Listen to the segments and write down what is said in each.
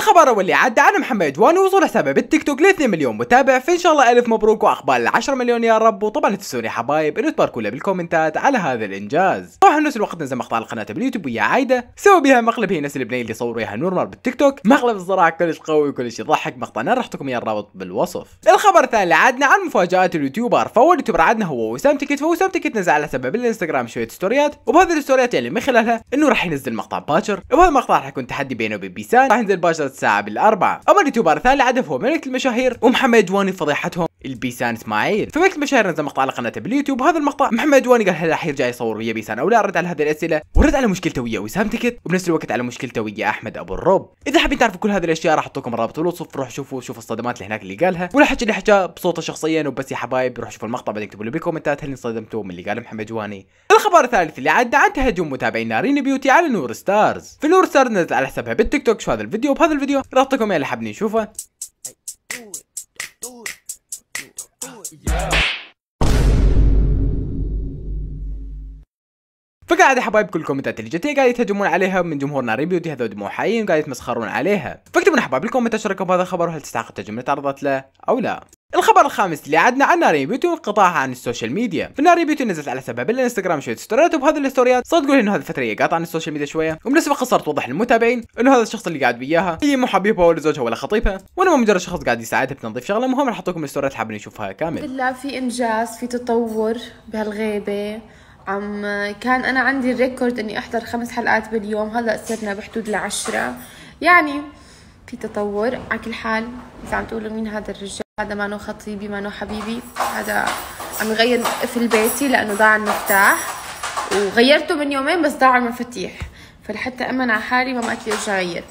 الخبر واللي عدى عن محمد وان وصول حسابه بالتيك توك ل 2 مليون متابع فان شاء الله الف مبروك واخبار ال 10 مليون يا رب وطبعا تنسوني حبايب انه تباركوا له بالكومنتات على هذا الانجاز طبعا نفس الوقت نزل مقطع القناه باليوتيوب ويا عايده سوى بها مقلب هي نفس البنيه اللي صوروا اياها نورمال بالتيك توك مقلب الصراحه كلش قوي وكلش يضحك مقطعنا راح تكون الرابط بالوصف الخبر الثاني اللي عدنا عن مفاجات اليوتيوبر فاول يوتيوبر عدنا هو وسام تيكت فوسام تيكت نزل على سبب الانستغرام شويه ستوريات وبهذه الستوريات يعني من خلالها انه راح ينزل مقطع باكر وبهذا المقطع راح يكون تحدي بينه وبين بيسان راح ينزل باكر الساعة بالأربعة أما اليوتيوبر الثاني اللي عدفه ملك المشاهير ومحمد جواني فضيحتهم البيسان اسماعيل في وقت مشاهير نزل مقطع على قناته باليوتيوب هذا المقطع محمد واني قال هل راح جاي يصور ويا بيسان او لا رد على هذه الاسئله ورد على مشكلته ويا وسام تكت وبنفس الوقت على مشكلته ويا احمد ابو الرب اذا حابين تعرفوا كل هذه الاشياء راح احط لكم الرابط بالوصف روح شوفوا شوفوا الصدمات اللي هناك اللي قالها ولا حكي اللي حكاه بصوته شخصيا وبس يا حبايب روح شوفوا المقطع بعدين اكتبوا لي بالكومنتات هل انصدمتوا من اللي قال محمد جواني الخبر الثالث اللي عدى عن تهجم متابعين نارين بيوتي على نور ستارز في نور ستارز نزل على حسابها بالتيك توك شو هذا الفيديو بهذا الفيديو راح اعطيكم اياه اللي حابين يشوفه فقاعد يا حبايب كل الكومنتات اللي جتني قاعد يتهجمون عليها من جمهورنا ريبيوتي هذول دموع حقيقيين قاعد يتمسخرون عليها فاكتبوا يا حبايب الكومنت ايش بهذا الخبر وهل تستحق التهجم اللي تعرضت له او لا الخبر الخامس اللي عدنا ناري بيوتي انقطاعها عن السوشيال ميديا فناري بيوتي نزلت على سبب الانستغرام شويه ستوريات وبهذه الستوريات صدقوا انه هذه الفتره هي قاطعه عن السوشيال ميديا شويه وبنسبه قصرت توضح للمتابعين انه هذا الشخص اللي قاعد وياها هي مو حبيبها ولا زوجها ولا خطيبها وانما مجرد شخص قاعد يساعدها بتنظيف شغله مهم راح اعطيكم الستوريات حابين نشوفها كامل بالله في انجاز في تطور بهالغيبه عم كان انا عندي الريكورد اني احضر خمس حلقات باليوم هلا صرنا بحدود العشرة يعني في تطور على كل حال اذا عم تقولوا مين هذا الرجال هذا مانو خطيبي مانو حبيبي هذا عم يغير قفل بيتي لانه ضاع المفتاح وغيرته من يومين بس ضاع المفاتيح فلحتى امن على حالي ما ما ارجع اغير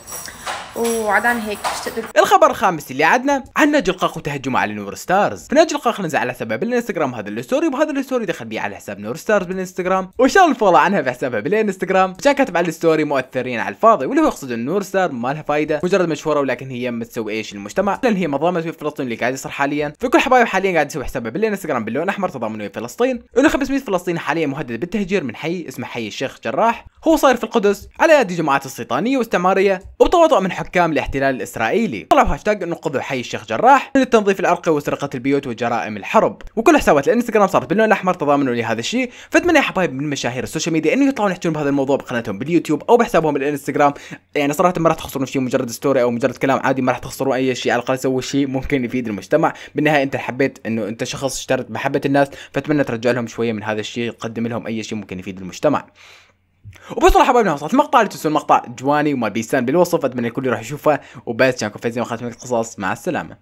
وعدان هيك اشتقت الخبر الخامس اللي عدنا عن ناجي القاق وتهجمه على نور ستارز فناجي القاق نزل على حسابها بالانستغرام هذا الستوري وبهذا الستوري دخل بيه على حساب نور ستارز بالانستغرام وشال الفولا عنها في حسابها بالانستغرام وكان كاتب على الستوري مؤثرين على الفاضي واللي هو يقصد ان نور ستار ما لها فايده مجرد مشهوره ولكن هي ما تسوي ايش المجتمع لان هي مظاهره في فلسطين اللي قاعد يصير حاليا فكل حبايب حاليا قاعد يسوي حسابها بالانستغرام باللون الاحمر تضامن ويا فلسطين انه 500 فلسطيني حاليا مهدد بالتهجير من حي اسمه حي الشيخ جراح هو صاير في القدس على يد جماعات استيطانيه واستعماريه وبتواطؤ من حكم حكام الاحتلال الاسرائيلي طلعوا هاشتاج انقذوا حي الشيخ جراح من التنظيف العرقي وسرقه البيوت وجرائم الحرب وكل حسابات الانستغرام صارت باللون الاحمر تضامنوا لهذا الشيء فاتمنى يا حبايب من مشاهير السوشيال ميديا انه يطلعون يحكون بهذا الموضوع بقناتهم باليوتيوب او بحسابهم الانستغرام يعني صراحه ما راح تخسرون شيء مجرد ستوري او مجرد كلام عادي ما راح تخسرون اي شيء على الاقل سووا شيء ممكن يفيد المجتمع بالنهايه انت حبيت انه انت شخص اشترت محبه الناس فاتمنى ترجع لهم شويه من هذا الشيء تقدم لهم اي شيء ممكن يفيد المجتمع وبوصل حبايبنا وصلت المقطع اللي تنسوا المقطع جواني وما بيسان بالوصف اتمنى الكل يروح يشوفه وبس كان كوفيزين واخذت من القصص مع السلامه